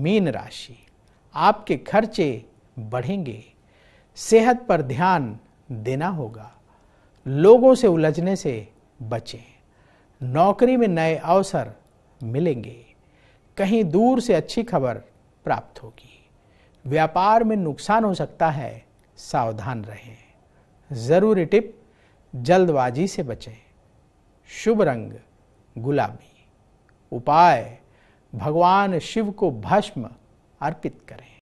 mean राशि आपके खर्चे बढ़ेंगे सेहत पर ध्यान देना होगा लोगों से उलझने से बचें नौकरी में नए अवसर मिलेंगे कहीं दूर से अच्छी खबर प्राप्त होगी व्यापार में नुकसान हो सकता है सावधान रहें ज़रूरी टिप जल्दबाजी से बचें शुभ रंग गुलाबी उपाय भगवान शिव को भस्म अर्पित करें